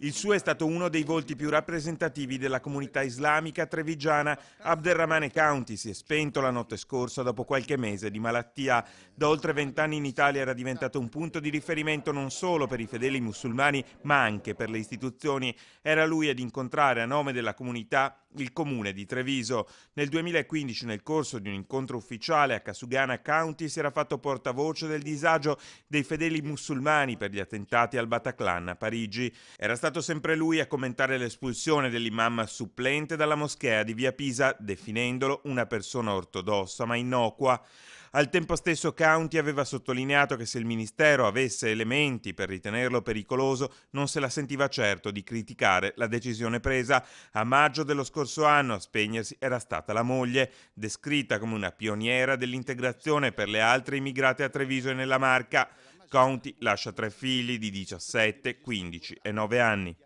Il suo è stato uno dei volti più rappresentativi della comunità islamica trevigiana. Abderrahmane County si è spento la notte scorsa dopo qualche mese di malattia. Da oltre vent'anni in Italia era diventato un punto di riferimento non solo per i fedeli musulmani, ma anche per le istituzioni. Era lui ad incontrare a nome della comunità il comune di Treviso nel 2015 nel corso di un incontro ufficiale a Casugana County si era fatto portavoce del disagio dei fedeli musulmani per gli attentati al Bataclan a Parigi. Era stato sempre lui a commentare l'espulsione dell'imam supplente dalla moschea di Via Pisa definendolo una persona ortodossa ma innocua. Al tempo stesso County aveva sottolineato che se il Ministero avesse elementi per ritenerlo pericoloso non se la sentiva certo di criticare la decisione presa a maggio dello scorso scorso anno a spegnersi era stata la moglie, descritta come una pioniera dell'integrazione per le altre immigrate a Treviso e nella Marca. Conti lascia tre figli di 17, 15 e 9 anni.